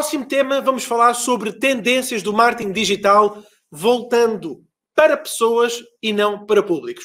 próximo tema, vamos falar sobre tendências do marketing digital voltando para pessoas e não para públicos.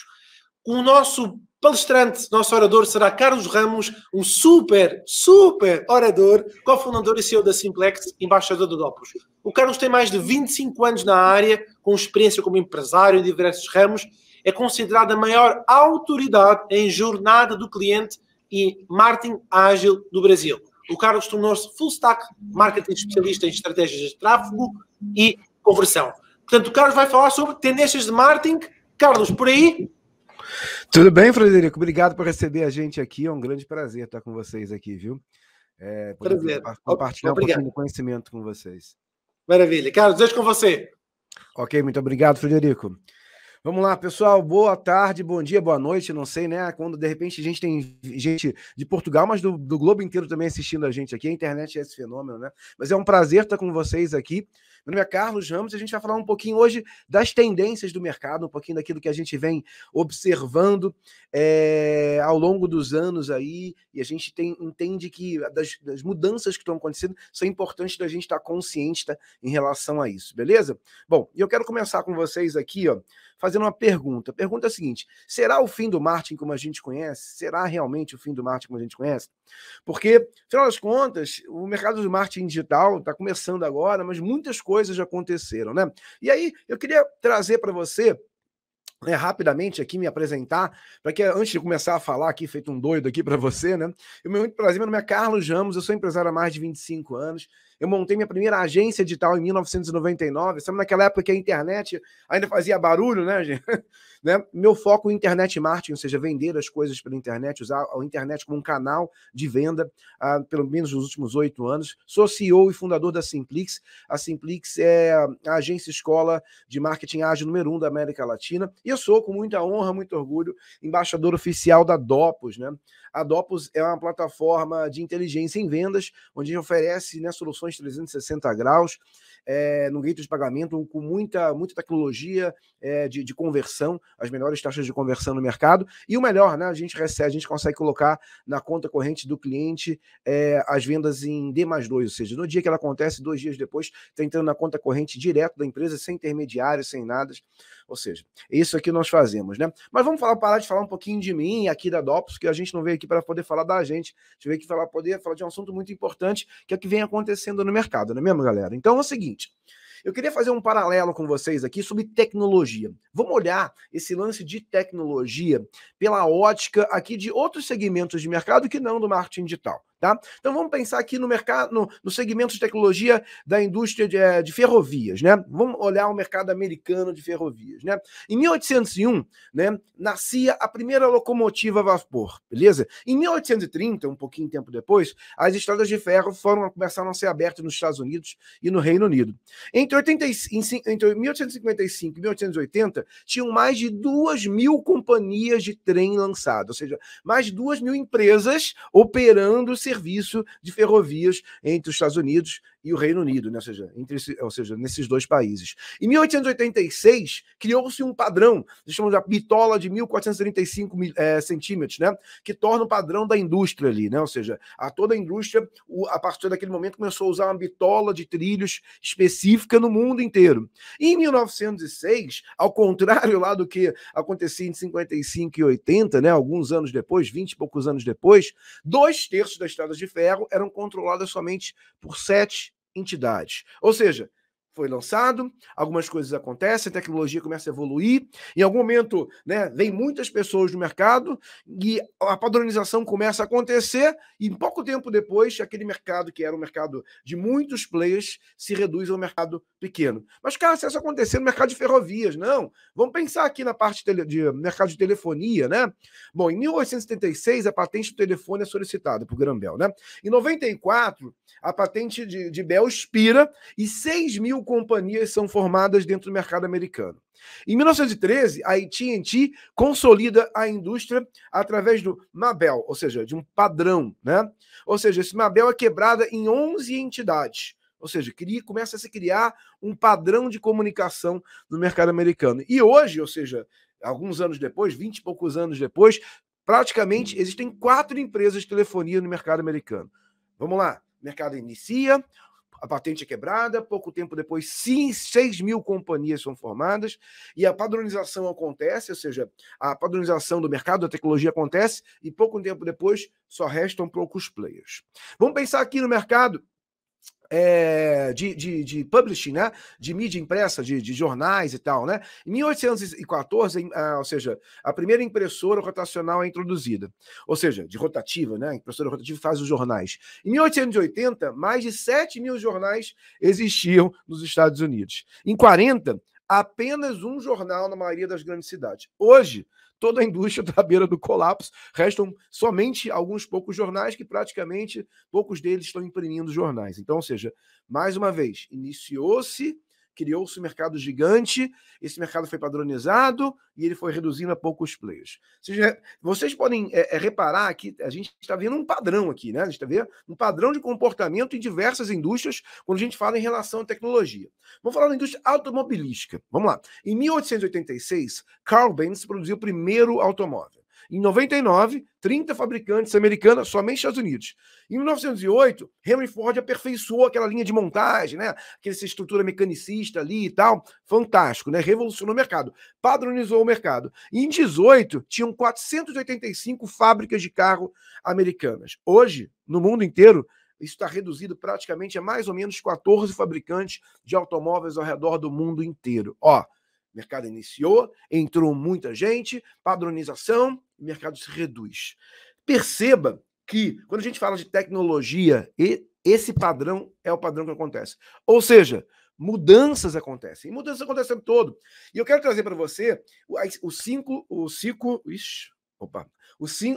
O nosso palestrante, nosso orador será Carlos Ramos, um super, super orador, cofundador e CEO da Simplex, embaixador do Dopus. O Carlos tem mais de 25 anos na área, com experiência como empresário em diversos ramos, é considerado a maior autoridade em jornada do cliente e marketing ágil do Brasil o Carlos tornou-se full stack marketing especialista em estratégias de tráfego e conversão. Portanto, o Carlos vai falar sobre tendências de marketing. Carlos, por aí? Tudo bem, Frederico? Obrigado por receber a gente aqui. É um grande prazer estar com vocês aqui, viu? É, prazer. Compartilhar um pouquinho do conhecimento com vocês. Maravilha. Carlos, deixo com você. Ok, muito obrigado, Frederico. Vamos lá, pessoal. Boa tarde, bom dia, boa noite. Não sei, né? Quando de repente a gente tem gente de Portugal, mas do, do globo inteiro também assistindo a gente aqui. A internet é esse fenômeno, né? Mas é um prazer estar com vocês aqui. Meu nome é Carlos Ramos e a gente vai falar um pouquinho hoje das tendências do mercado, um pouquinho daquilo que a gente vem observando é, ao longo dos anos aí, e a gente tem, entende que das, das, mudanças que estão acontecendo são importantes da gente estar consciente tá, em relação a isso, beleza? Bom, eu quero começar com vocês aqui, ó, fazendo uma pergunta. A pergunta é a seguinte: será o fim do marketing como a gente conhece? Será realmente o fim do marketing como a gente conhece? Porque, afinal das contas, o mercado do marketing digital está começando agora, mas muitas coisas já aconteceram, né? E aí, eu queria trazer para você né, rapidamente aqui me apresentar, para que antes de começar a falar aqui, feito um doido aqui para você, né? Eu, meu muito prazer, meu nome é Carlos Ramos, eu sou empresário há mais de 25 anos, eu montei minha primeira agência digital em 1999, estamos naquela época que a internet ainda fazia barulho, né, gente? né? Meu foco é internet marketing, ou seja, vender as coisas pela internet, usar a internet como um canal de venda, ah, pelo menos nos últimos oito anos. Sou CEO e fundador da Simplix. A Simplix é a agência escola de marketing ágil número um da América Latina. E eu sou, com muita honra, muito orgulho, embaixador oficial da Dopus, né? A Dopus é uma plataforma de inteligência em vendas, onde a gente oferece né, soluções soluções 360 graus, é, eh, no gateway de pagamento, com muita, muita tecnologia é, de, de, conversão, as melhores taxas de conversão no mercado. E o melhor, né? A gente recebe, a gente consegue colocar na conta corrente do cliente é, as vendas em D mais 2, ou seja, no dia que ela acontece, dois dias depois, está entrando na conta corrente direto da empresa, sem intermediário, sem nada. Ou seja, isso aqui é nós fazemos, né? Mas vamos falar, parar de falar um pouquinho de mim aqui da Dops, que a gente não veio aqui para poder falar da gente, a gente veio aqui para poder falar de um assunto muito importante, que é o que vem acontecendo acontecendo no mercado, não é mesmo, galera? Então é o seguinte. Eu queria fazer um paralelo com vocês aqui sobre tecnologia. Vamos olhar esse lance de tecnologia pela ótica aqui de outros segmentos de mercado que não do marketing digital. Tá? Então vamos pensar aqui no mercado, no, no segmento de tecnologia da indústria de, eh, de, ferrovias, né? Vamos olhar o mercado americano de ferrovias, né? Em 1801, né, nascia a primeira locomotiva a vapor, beleza? Em 1830, um pouquinho tempo depois, as estradas de ferro foram começaram a ser abertas nos Estados Unidos e no Reino Unido. Entre, 80, entre 1855 e 1880, tinham mais de 2 mil companhias de trem lançadas, ou seja, mais de 2 mil empresas operando serviço de ferrovias entre os Estados Unidos e o Reino Unido, né? ou, seja, entre, ou seja, nesses dois países. Em 1886, criou-se um padrão, chamamos de bitola de 1435 é, eh, centímetros, né? que torna o padrão da indústria ali, né? ou seja, a toda a indústria, a partir daquele momento, começou a usar uma bitola de trilhos específica no mundo inteiro. E em 1906, ao contrário lá do que acontecia em 55 e 80, né? alguns anos depois, 20 e poucos anos depois, dois terços das estradas de ferro eram controladas somente por sete entidades. Ou seja, foi lançado, algumas coisas acontecem, a tecnologia começa a evoluir, em algum momento, né, vem muitas pessoas no mercado e a padronização começa a acontecer e pouco tempo depois, aquele mercado que era um mercado de muitos players se reduz ao mercado pequeno. Mas, cara, se isso acontecer no mercado de ferrovias, não. Vamos pensar aqui na parte de, de mercado de telefonia, né? Bom, em 1876, a patente do telefone é solicitada por Grambel, né? Em 94, a patente de, de Bell expira e 6 mil companhias são formadas dentro do mercado americano. Em 1913, a AT&T consolida a indústria através do Mabel, ou seja, de um padrão, né? Ou seja, esse Mabel é quebrada em 11 entidades. Ou seja, cria, começa a se criar um padrão de comunicação no mercado americano. E hoje, ou seja, alguns anos depois, 20 e poucos anos depois, praticamente existem quatro empresas de telefonia no mercado americano. Vamos lá. O mercado inicia, a patente é quebrada, pouco tempo depois, sim, 6 mil companhias são formadas e a padronização acontece, ou seja, a padronização do mercado da tecnologia acontece e pouco tempo depois só restam poucos players. Vamos pensar aqui no mercado é, de, de, de, publishing, né? De mídia impressa, de, de jornais e tal, né? Em 1814, ah, ou seja, a primeira impressora rotacional é introduzida, ou seja, de rotativa, né? A impressora rotativa faz os jornais. Em 1880, mais de 7 mil jornais existiam nos Estados Unidos. Em 40, apenas um jornal na maioria das grandes cidades. Hoje, toda a indústria está à beira do colapso. Restam somente alguns poucos jornais, que praticamente poucos deles estão imprimindo jornais. Então, ou seja, mais uma vez, iniciou-se criou-se um mercado gigante, esse mercado foi padronizado e ele foi reduzindo a poucos players. vocês, podem é, é, reparar que a gente está vendo um padrão aqui, né? A gente está vendo um padrão de comportamento em diversas indústrias quando a gente fala em relação à tecnologia. Vamos falar da indústria automobilística. Vamos lá. Em 1886, Carl Benz produziu o primeiro automóvel. Em 99, 30 fabricantes americanos, somente Estados Unidos. Em 1908, Henry Ford aperfeiçoou aquela linha de montagem, né? Aquela estrutura mecanicista ali e tal. Fantástico, né? Revolucionou o mercado, padronizou o mercado. E em 18, tinham 485 fábricas de carro americanas. Hoje, no mundo inteiro, isso está reduzido praticamente a mais ou menos 14 fabricantes de automóveis ao redor do mundo inteiro. Ó, mercado iniciou, entrou muita gente, padronização, o mercado se reduz. Perceba que quando a gente fala de tecnologia, esse padrão é o padrão que acontece. Ou seja, mudanças acontecem. E mudanças acontecem o tempo todo. E eu quero trazer para você o, o, cinco, o ciclo. Ixi, Opa.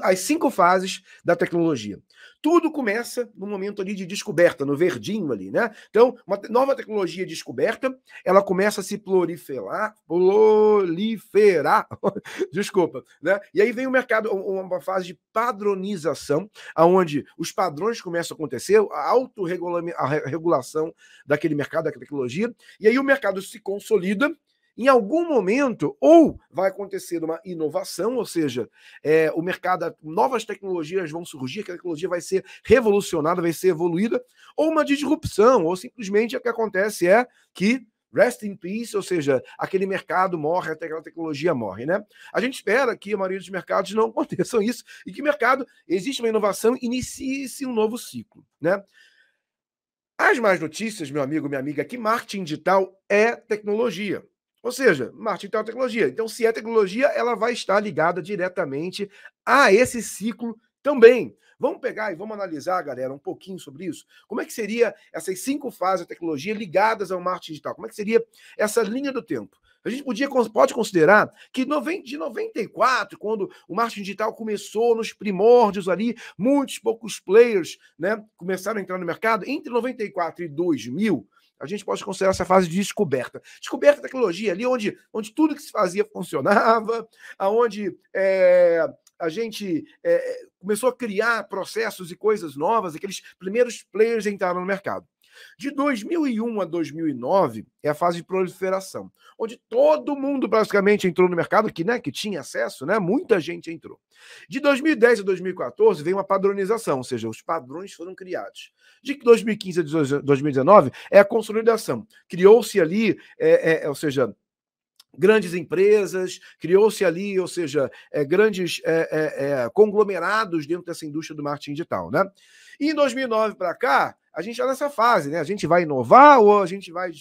as cinco fases da tecnologia. Tudo começa no momento ali de descoberta, no verdinho ali, né? Então, uma nova tecnologia descoberta, ela começa a se proliferar, proliferar, desculpa, né? E aí vem o mercado, uma fase de padronização, aonde os padrões começam a acontecer, a autorregulação daquele mercado, daquela tecnologia, e aí o mercado se consolida em algum momento, ou vai acontecer uma inovação, ou seja, é, o mercado, novas tecnologias vão surgir, que a tecnologia vai ser revolucionada, vai ser evoluída, ou uma disrupção, ou simplesmente o que acontece é que rest in peace, ou seja, aquele mercado morre até aquela tecnologia morre, né? A gente espera que a maioria dos mercados não aconteçam isso e que o mercado existe uma inovação, inicie-se um novo ciclo, né? As mais notícias, meu amigo, minha amiga, é que marketing digital é tecnologia. Ou seja, marketing digital é tecnologia. Então, se é tecnologia, ela vai estar ligada diretamente a esse ciclo também. Vamos pegar e vamos analisar, galera, um pouquinho sobre isso. Como é que seria essas cinco fases da tecnologia ligadas ao marketing digital? Como é que seria essa linha do tempo? A gente podia, pode considerar que de 94, quando o marketing digital começou nos primórdios ali, muitos poucos players né, começaram a entrar no mercado, entre 94 e 2000, a gente pode considerar essa fase de descoberta. Descoberta da tecnologia, ali onde, onde tudo que se fazia funcionava, aonde é, a gente é, começou a criar processos e coisas novas, aqueles primeiros players entraram no mercado. De 2001 a 2009 é a fase de proliferação, onde todo mundo basicamente entrou no mercado que, né, que tinha acesso, né? Muita gente entrou. De 2010 a 2014 vem uma padronização, ou seja, os padrões foram criados. De 2015 a 2019 é a consolidação. Criou-se ali, é, é, ou seja, grandes empresas, criou-se ali, ou seja, é, grandes é, é, é conglomerados dentro dessa indústria do marketing digital, né? E em 2009 para cá, a gente está nessa fase, né? A gente vai inovar ou a gente vai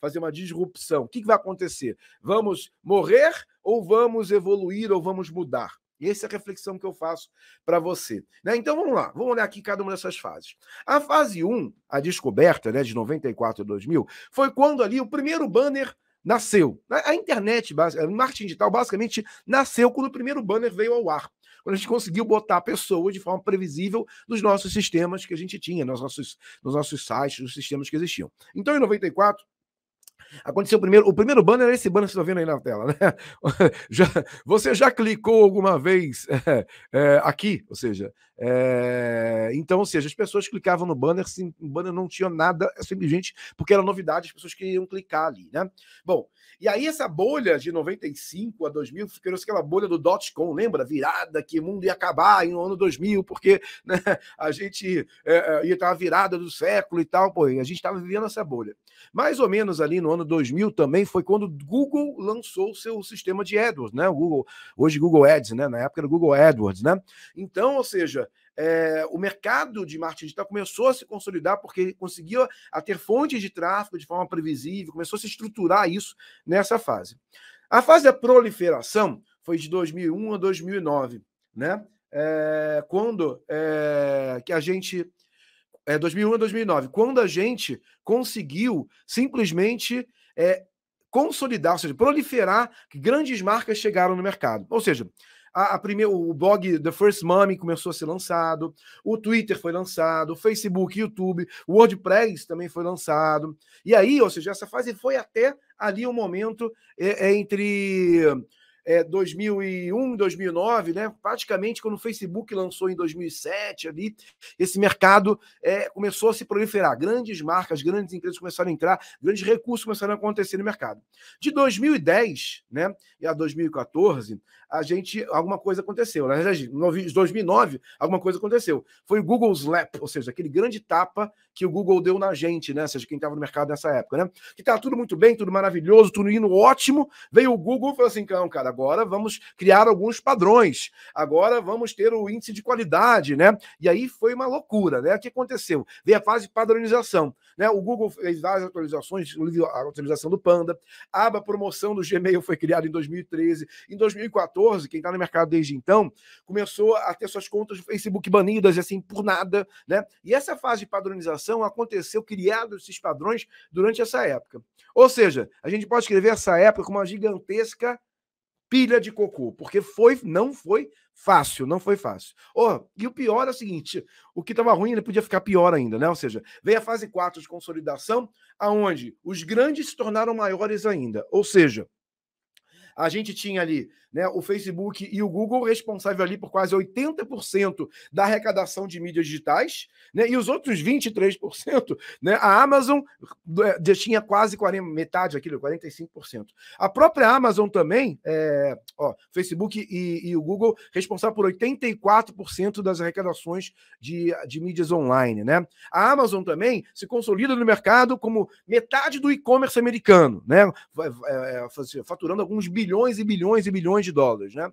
fazer uma disrupção? O que, que vai acontecer? Vamos morrer ou vamos evoluir ou vamos mudar? E essa é a reflexão que eu faço para você. Né? Então vamos lá, vamos olhar aqui cada uma dessas fases. A fase 1, a descoberta né, de 94 a 2000, foi quando ali o primeiro banner nasceu. A internet, o marketing digital, basicamente nasceu quando o primeiro banner veio ao ar quando a gente conseguiu botar pessoas de forma previsível nos nossos sistemas que a gente tinha, nos nossos, nos nossos sites, nos sistemas que existiam. Então, em 94, Aconteceu o primeiro. O primeiro banner é esse banner que você está vendo aí na tela, né? Já, você já clicou alguma vez é, é, aqui? Ou seja, é, então, ou seja, as pessoas clicavam no banner, sim, o banner não tinha nada, é simplesmente porque era novidade, as pessoas queriam clicar ali, né? Bom, e aí essa bolha de 95 a 2000 ficou aquela bolha do dot-com, lembra? Virada, que o mundo ia acabar em ano 2000, porque né, a gente é, é ia estar a virada do século e tal. Pô, e a gente estava vivendo essa bolha. Mais ou menos ali no ano 2000 também foi quando o Google lançou o seu sistema de AdWords, né? O Google, hoje Google Ads, né? Na época era Google AdWords, né? Então, ou seja é, o mercado de marketing digital começou a se consolidar porque conseguiu a ter fontes de tráfego de forma previsível, começou a se estruturar isso nessa fase. A fase da proliferação foi de 2001 a 2009, né? É, quando é, que a gente é 2001 a 2009, quando a gente conseguiu simplesmente é, consolidar, ou seja, proliferar que grandes marcas chegaram no mercado. Ou seja, a, a o blog The First Mommy começou a ser lançado, o Twitter foi lançado, o Facebook, YouTube, o WordPress também foi lançado. E aí, ou seja, essa fase foi até ali o um momento é, é entre é, 2001, 2009, né? praticamente quando o Facebook lançou em 2007 ali, esse mercado é, começou a se proliferar. Grandes marcas, grandes empresas começaram a entrar, grandes recursos começaram a acontecer no mercado. De 2010 né, a 2014, a gente, alguma coisa aconteceu. Na verdade, em 2009, alguma coisa aconteceu. Foi o Google Slap, ou seja, aquele grande tapa que o Google deu na gente, né? Ou seja, quem estava no mercado nessa época, né? Que estava tudo muito bem, tudo maravilhoso, tudo indo ótimo. Veio o Google e falou assim, cara, agora vamos criar alguns padrões, agora vamos ter o índice de qualidade, né? E aí foi uma loucura, né? O que aconteceu? Veio a fase de padronização, né? O Google fez várias atualizações, a atualização do Panda, a aba promoção do Gmail foi criada em 2013, em 2014, quem está no mercado desde então, começou a ter suas contas do Facebook banidas, assim, por nada, né? E essa fase de padronização aconteceu, criado esses padrões durante essa época. Ou seja, a gente pode escrever essa época como uma gigantesca pilha de cocô, porque foi, não foi fácil, não foi fácil. Oh, e o pior é o seguinte, o que estava ruim ele podia ficar pior ainda, né? Ou seja, veio a fase 4 de consolidação, aonde os grandes se tornaram maiores ainda. Ou seja, a gente tinha ali né, o Facebook e o Google responsável ali por quase 80% da arrecadação de mídias digitais, né, e os outros 23%, né, a Amazon é, tinha quase 40, metade daquilo, 45%. A própria Amazon também, é, ó, Facebook e, e o Google responsável por 84% das arrecadações de, de mídias online, né? A Amazon também se consolida no mercado como metade do e-commerce americano, né? É, faturando alguns bilhões e bilhões e bilhões bilhões de dólares, né?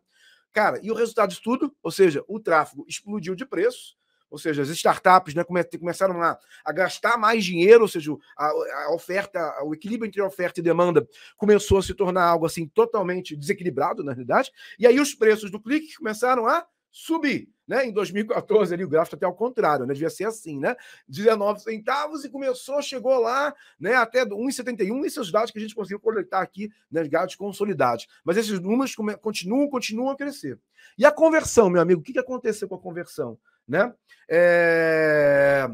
Cara, e o resultado de tudo, ou seja, o tráfego explodiu de preço, ou seja, as startups né, começaram a, a gastar mais dinheiro, ou seja, a, a, oferta, o equilíbrio entre oferta e demanda começou a se tornar algo assim totalmente desequilibrado, na realidade, e aí os preços do clique começaram a subir. Né? Em 2014, ali, o gráfico tá até ao contrário, né? devia ser assim, né? 19 centavos e começou, chegou lá né? até 1,71. Esses é dados que a gente conseguiu coletar aqui, né? dados consolidados. Mas esses números continuam, continuam a crescer. E a conversão, meu amigo, o que aconteceu com a conversão? Né? É...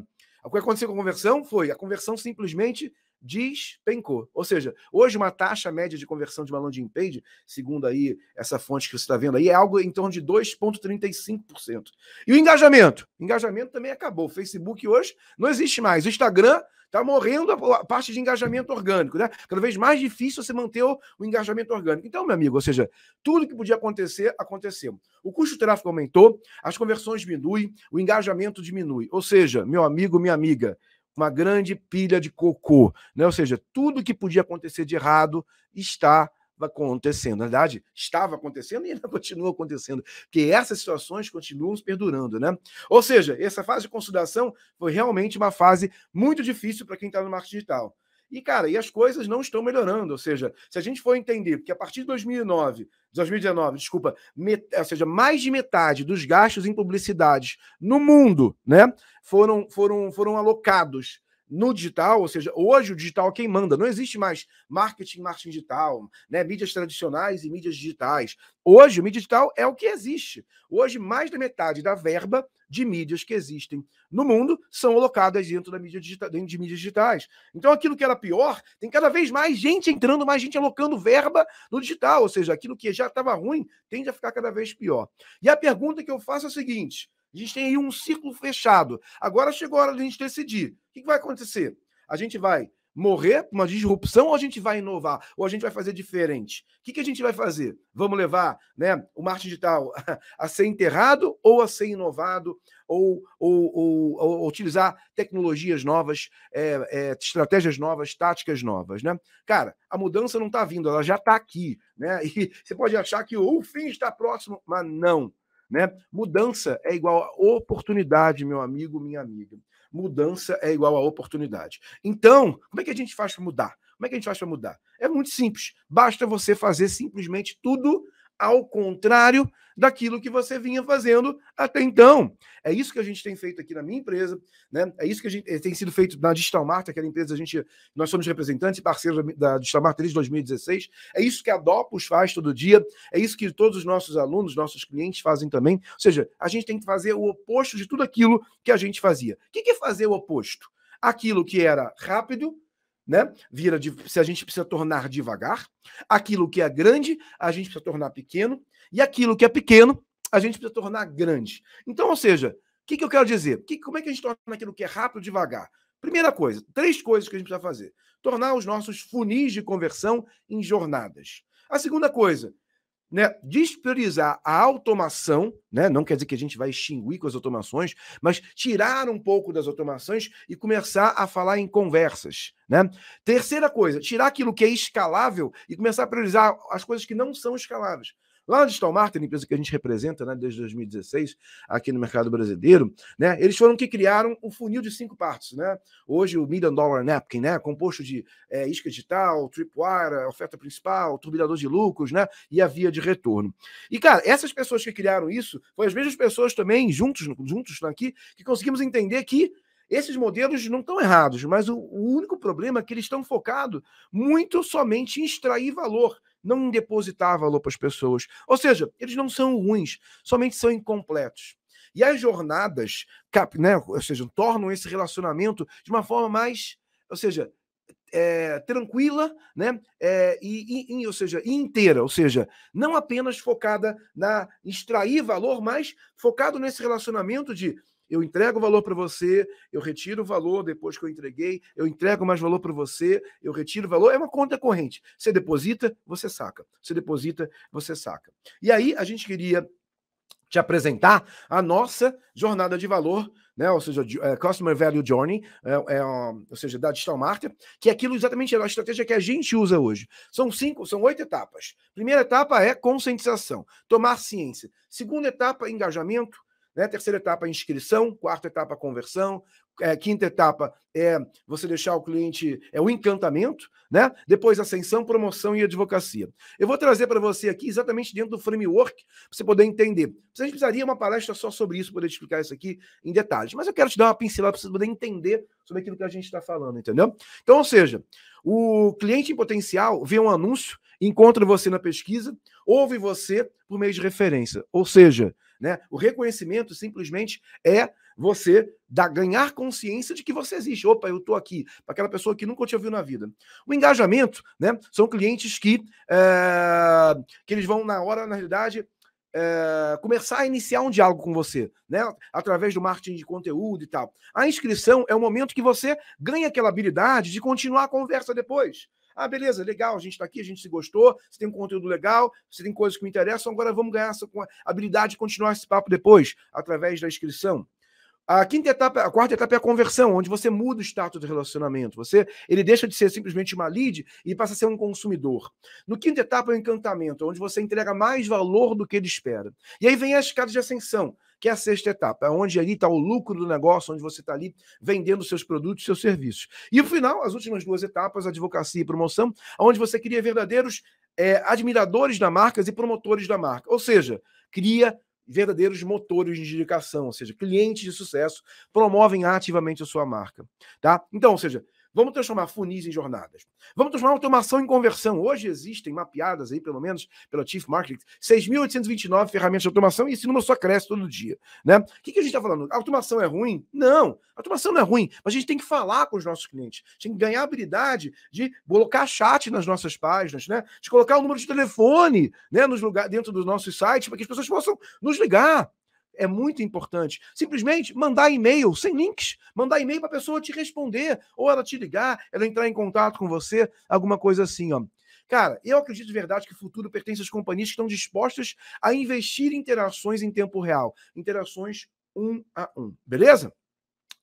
O que aconteceu com a conversão foi a conversão simplesmente despencou. Ou seja, hoje uma taxa média de conversão de uma landing page, segundo aí essa fonte que você está vendo aí, é algo em torno de 2,35%. E o engajamento? O engajamento também acabou. O Facebook hoje não existe mais. O Instagram Está morrendo a parte de engajamento orgânico, né? Cada vez mais difícil você manter o, engajamento orgânico. Então, meu amigo, ou seja, tudo que podia acontecer, aconteceu. O custo do tráfego aumentou, as conversões diminuem, o engajamento diminui. Ou seja, meu amigo, minha amiga, uma grande pilha de cocô, né? Ou seja, tudo que podia acontecer de errado está acontecendo. Na verdade, estava acontecendo e ainda continua acontecendo, porque essas situações continuam perdurando, né? Ou seja, essa fase de consolidação foi realmente uma fase muito difícil para quem está no marketing digital. E, cara, e as coisas não estão melhorando. Ou seja, se a gente for entender que a partir de 2009, 2019, desculpa, met... ou seja, mais de metade dos gastos em publicidades no mundo né, foram, foram, foram alocados no digital, ou seja, hoje o digital é quem manda. Não existe mais marketing, marketing digital, né? mídias tradicionais e mídias digitais. Hoje, o mídia digital é o que existe. Hoje, mais da metade da verba de mídias que existem no mundo são alocadas dentro, da mídia digital, dentro de mídias digitais. Então, aquilo que era pior, tem cada vez mais gente entrando, mais gente alocando verba no digital. Ou seja, aquilo que já estava ruim tende a ficar cada vez pior. E a pergunta que eu faço é a seguinte: a gente tem aí um ciclo fechado. Agora chegou a hora de a gente decidir. O que vai acontecer? A gente vai morrer uma disrupção ou a gente vai inovar? Ou a gente vai fazer diferente? O que, a gente vai fazer? Vamos levar né, o marketing digital a ser enterrado ou a ser inovado? Ou, ou, ou, ou utilizar tecnologias novas, é, é, estratégias novas, táticas novas, né? Cara, a mudança não está vindo, ela já está aqui, né? E você pode achar que o fim está próximo, mas não. Né? Mudança é igual a oportunidade, meu amigo, minha amiga. Mudança é igual a oportunidade. Então, como é que a gente faz para mudar? Como é que a gente faz para mudar? É muito simples. Basta você fazer simplesmente tudo ao contrário daquilo que você vinha fazendo até então. É isso que a gente tem feito aqui na minha empresa, né? É isso que a gente eh, tem sido feito na Digital Marta, aquela empresa a gente nós somos representantes e parceiros da Digital Marta desde 2016. É isso que a Dopus faz todo dia, é isso que todos os nossos alunos, nossos clientes fazem também. Ou seja, a gente tem que fazer o oposto de tudo aquilo que a gente fazia. O que é fazer o oposto? Aquilo que era rápido, né? Vira de, se a gente precisa tornar devagar, aquilo que é grande, a gente precisa tornar pequeno, e aquilo que é pequeno, a gente precisa tornar grande. Então, ou seja, o que, que, eu quero dizer? Que, como é que a gente torna aquilo que é rápido devagar? Primeira coisa, três coisas que a gente precisa fazer: tornar os nossos funis de conversão em jornadas. A segunda coisa, né, despriorizar a automação, né, não quer dizer que a gente vai extinguir com as automações, mas tirar um pouco das automações e começar a falar em conversas. Né? Terceira coisa, tirar aquilo que é escalável e começar a priorizar as coisas que não são escaláveis. Lá na Digital Marketing, empresa que a gente representa né, desde 2016 aqui no mercado brasileiro, né, eles foram que criaram o funil de cinco partes. Né? Hoje, o Million Dollar Napkin, né, composto de é, isca digital, tripwire, oferta principal, turbilhador de lucros né, e a via de retorno. E, cara, essas pessoas que criaram isso foram as mesmas pessoas também, juntos, juntos aqui, que conseguimos entender que esses modelos não estão errados, mas o, o único problema é que eles estão focados muito somente em extrair valor não depositar valor para as pessoas. Ou seja, eles não são ruins, somente são incompletos. E as jornadas, cap, né, ou seja, tornam esse relacionamento de uma forma mais, ou seja, é, tranquila, né? É, e, e, ou seja, inteira, ou seja, não apenas focada na extrair valor, mas focado nesse relacionamento de eu entrego o valor para você, eu retiro o valor depois que eu entreguei, eu entrego mais valor para você, eu retiro o valor. É uma conta corrente. Você deposita, você saca. Você deposita, você saca. E aí a gente queria te apresentar a nossa jornada de valor, né? ou seja, eh, Customer Value Journey, é, é, ou seja, da Digital Marketer, que é aquilo exatamente é a estratégia que a gente usa hoje. São cinco, são oito etapas. Primeira etapa é conscientização, tomar ciência. Segunda etapa, engajamento. Né? Terceira etapa é inscrição, quarta etapa é conversão, é, quinta etapa é você deixar o cliente, é o encantamento, né? Depois ascensão, promoção e advocacia. Eu vou trazer para você aqui exatamente dentro do framework, para você poder entender. A gente precisaria uma palestra só sobre isso, poder explicar isso aqui em detalhes. Mas eu quero te dar uma pincelada para você poder entender sobre aquilo que a gente está falando, entendeu? Então, ou seja, o cliente em potencial vê um anúncio, encontra você na pesquisa, ouve você por meio de referência. Ou seja, né? O reconhecimento simplesmente é você dar, ganhar consciência de que você existe. Opa, eu estou aqui, para aquela pessoa que nunca te ouviu na vida. O engajamento, né? São clientes que, é, que eles vão, na hora, na realidade, é, começar a iniciar um diálogo com você, né? Através do marketing de conteúdo e tal. A inscrição é o momento que você ganha aquela habilidade de continuar a conversa depois. Ah, beleza, legal, a gente está aqui, a gente se gostou, você tem um conteúdo legal, você tem coisas que me interessam, agora vamos ganhar essa habilidade de continuar esse papo depois, através da inscrição. A quinta etapa, a quarta etapa é a conversão, onde você muda o status do relacionamento. Você, ele deixa de ser simplesmente uma lead e passa a ser um consumidor. No quinta etapa é o encantamento, onde você entrega mais valor do que ele espera. E aí vem as escada de ascensão, que é a sexta etapa, é onde ali está o lucro do negócio, onde você está ali vendendo seus produtos, seus serviços. E o final, as últimas duas etapas, advocacia e promoção, onde você cria verdadeiros é, admiradores da marca e promotores da marca. Ou seja, cria verdadeiros motores de indicação, ou seja, clientes de sucesso promovem ativamente a sua marca, tá? Então, ou seja, Vamos transformar funis em jornadas. Vamos transformar automação em conversão. Hoje existem mapeadas aí, pelo menos pela Chief Marketing, 6.829 ferramentas de automação e esse número só cresce todo dia. Né? O que, a gente está falando? A automação é ruim? Não, a automação não é ruim, mas a gente tem que falar com os nossos clientes. A gente tem que ganhar a habilidade de colocar chat nas nossas páginas, né? de colocar o número de telefone né? nos lugar, dentro dos nossos sites para que as pessoas possam nos ligar é muito importante. Simplesmente mandar e-mail sem links, mandar e-mail para a pessoa te responder, ou ela te ligar, ela entrar em contato com você, alguma coisa assim, ó. Cara, eu acredito de verdade que o futuro pertence às companhias que estão dispostas a investir em interações em tempo real, interações um a um, beleza?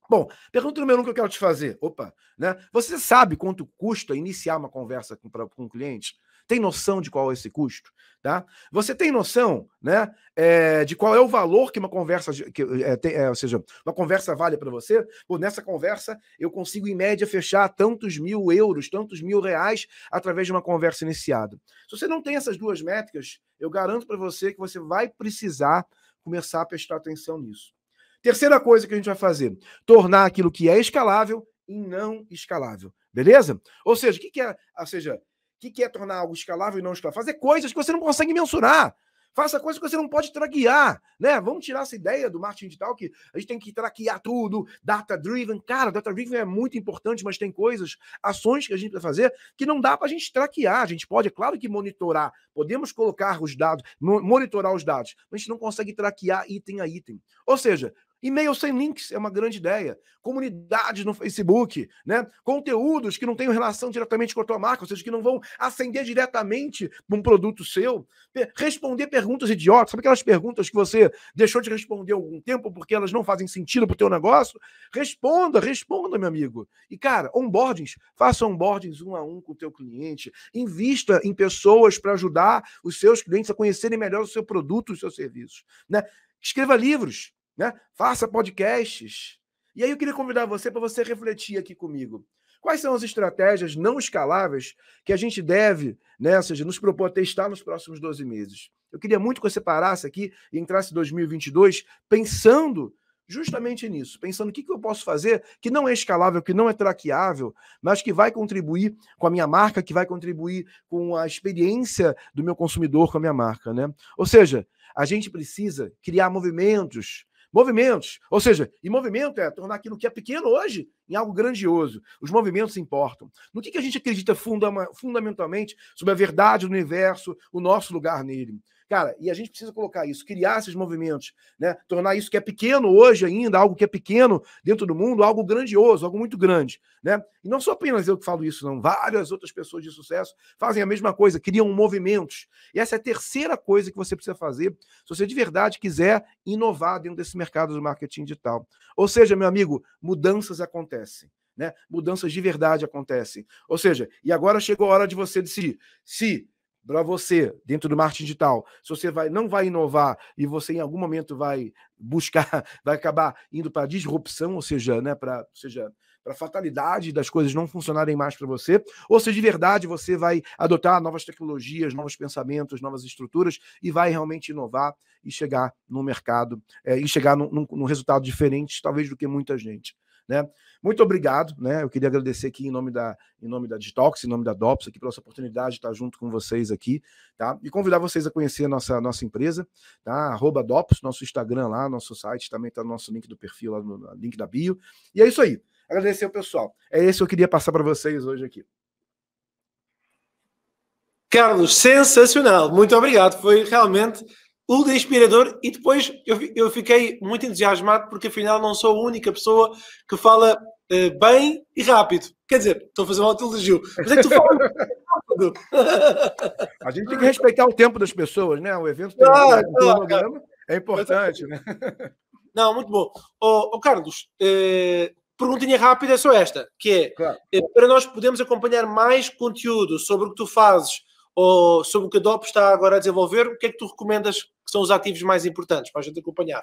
Bom, pergunta número um que eu quero te fazer. Opa, né? Você sabe quanto custa iniciar uma conversa com, pra, com um cliente? Tem noção de qual é esse custo? Tá? Você tem noção né, é, de qual é o valor que uma conversa, que, é, tem, é, ou seja, uma conversa vale para você? Pô, nessa conversa eu consigo, em média, fechar tantos mil euros, tantos mil reais através de uma conversa iniciada. Se você não tem essas duas métricas, eu garanto para você que você vai precisar começar a prestar atenção nisso. Terceira coisa que a gente vai fazer: tornar aquilo que é escalável em não escalável. Beleza? Ou seja, o que, que é. Ou seja, o que é tornar algo escalável e não escalável? Fazer coisas que você não consegue mensurar. Faça coisas que você não pode traquear, né? Vamos tirar essa ideia do marketing digital que a gente tem que traquear tudo, data driven. Cara, data driven é muito importante, mas tem coisas, ações que a gente vai fazer que não dá para a gente traquear. A gente pode, é claro que monitorar, podemos colocar os dados, monitorar os dados, mas a gente não consegue traquear item a item. Ou seja, e-mail sem links é uma grande ideia. Comunidades no Facebook, né? Conteúdos que não tenham relação diretamente com a tua marca, ou seja, que não vão acender diretamente um produto seu. Responder perguntas idiotas, sabe aquelas perguntas que você deixou de responder há algum tempo porque elas não fazem sentido para o teu negócio? Responda, responda, meu amigo. E, cara, onboardings, faça onboardings um a um com o teu cliente. Invista em pessoas para ajudar os seus clientes a conhecerem melhor o seu produto, os seus serviços, né? Escreva livros, né? Faça podcasts. E aí eu queria convidar você para você refletir aqui comigo. Quais são as estratégias não escaláveis que a gente deve, né, ou seja, nos propor a testar nos próximos 12 meses? Eu queria muito que você parasse aqui e entrasse 2022 pensando justamente nisso, pensando o que, que eu posso fazer que não é escalável, que não é traqueável, mas que vai contribuir com a minha marca, que vai contribuir com a experiência do meu consumidor com a minha marca, né? Ou seja, a gente precisa criar movimentos Movimentos, ou seja, e movimento é tornar aquilo que é pequeno hoje em algo grandioso. Os movimentos importam. No que, que a gente acredita funda fundamentalmente sobre a verdade do universo, o nosso lugar nele? Cara, e a gente precisa colocar isso, criar esses movimentos, né? Tornar isso que é pequeno hoje ainda, algo que é pequeno dentro do mundo, algo grandioso, algo muito grande, né? E não só apenas eu que falo isso, não. Várias outras pessoas de sucesso fazem a mesma coisa, criam movimentos. E essa é a terceira coisa que você precisa fazer se você de verdade quiser inovar dentro desse mercado do marketing digital. Ou seja, meu amigo, mudanças acontecem. Né? Mudanças de verdade acontecem. Ou seja, e agora chegou a hora de você decidir se para você dentro do marketing digital, se você vai, não vai inovar e você em algum momento vai buscar, vai acabar indo para disrupção, ou seja, né, para, seja para fatalidade das coisas não funcionarem mais para você, ou se de verdade você vai adotar novas tecnologias, novos pensamentos, novas estruturas e vai realmente inovar e chegar no mercado é, e chegar num, num, num resultado diferente, talvez do que muita gente, né? Muito obrigado, né? Eu queria agradecer aqui em nome da, em nome da Detox, em nome da DOPS, aqui pela essa oportunidade de estar junto com vocês aqui, tá? E convidar vocês a conhecer a nossa, nossa empresa, tá? Arroba DOPS, nosso Instagram lá, nosso site, também tá o nosso link do perfil lá no, no link da bio. E é isso aí. Agradecer o pessoal. É isso que eu queria passar para vocês hoje aqui. Carlos, sensacional. Muito obrigado. Foi realmente ultra inspirador e depois eu, eu fiquei muito entusiasmado porque afinal não sou a única pessoa que fala uh, bem e rápido. Quer dizer, estou a fazer um autoelogio. Mas é que tu falas rápido. A gente tem que respeitar o tempo das pessoas, né? O evento tem ah, um programa. É importante, né? Não, muito bom. o oh, oh, Carlos, eh, perguntinha rápida é só esta, que é, claro. eh, para nós podermos acompanhar mais conteúdo sobre o que tu fazes ou sobre o que a DOP está agora a desenvolver, o que é que tu recomendas que são os ativos mais importantes para a gente acompanhar?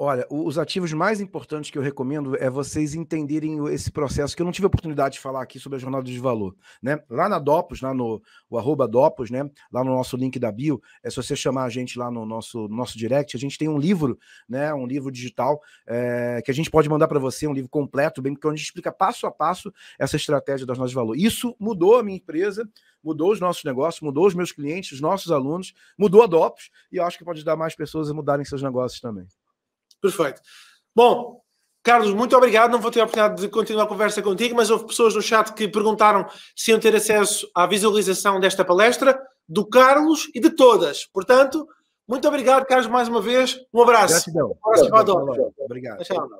Olha, os ativos mais importantes que eu recomendo é vocês entenderem esse processo, que eu não tive oportunidade de falar aqui sobre a jornada de valor. Né? Lá na Dopos, lá no o Dopos, né? lá no nosso link da bio, é se você chamar a gente lá no nosso, nosso direct, a gente tem um livro, né? um livro digital, é, que a gente pode mandar para você, um livro completo, bem, porque onde a gente explica passo a passo essa estratégia das jornada de valor. Isso mudou a minha empresa, mudou os nossos negócios, mudou os meus clientes, os nossos alunos, mudou a Dopos, e eu acho que pode ajudar mais pessoas a mudarem seus negócios também. Perfeito. Bom, Carlos, muito obrigado. Não vou ter a oportunidade de continuar a conversa contigo, mas houve pessoas no chat que perguntaram se iam ter acesso à visualização desta palestra, do Carlos e de todas. Portanto, muito obrigado, Carlos, mais uma vez. Um abraço. Gratidão. Um abraço, Obrigado.